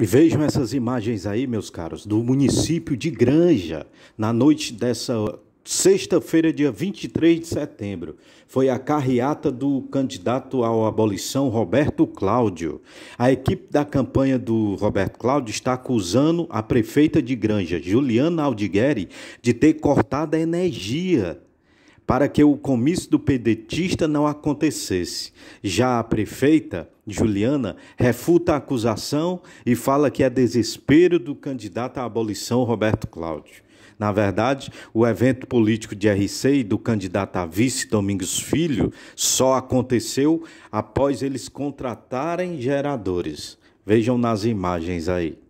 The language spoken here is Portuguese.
E vejam essas imagens aí, meus caros, do município de Granja, na noite dessa sexta-feira, dia 23 de setembro. Foi a carreata do candidato à abolição, Roberto Cláudio. A equipe da campanha do Roberto Cláudio está acusando a prefeita de Granja, Juliana Aldigueri, de ter cortado a energia para que o comício do pedetista não acontecesse. Já a prefeita, Juliana, refuta a acusação e fala que é desespero do candidato à abolição, Roberto Cláudio. Na verdade, o evento político de RC e do candidato a vice Domingos Filho só aconteceu após eles contratarem geradores. Vejam nas imagens aí.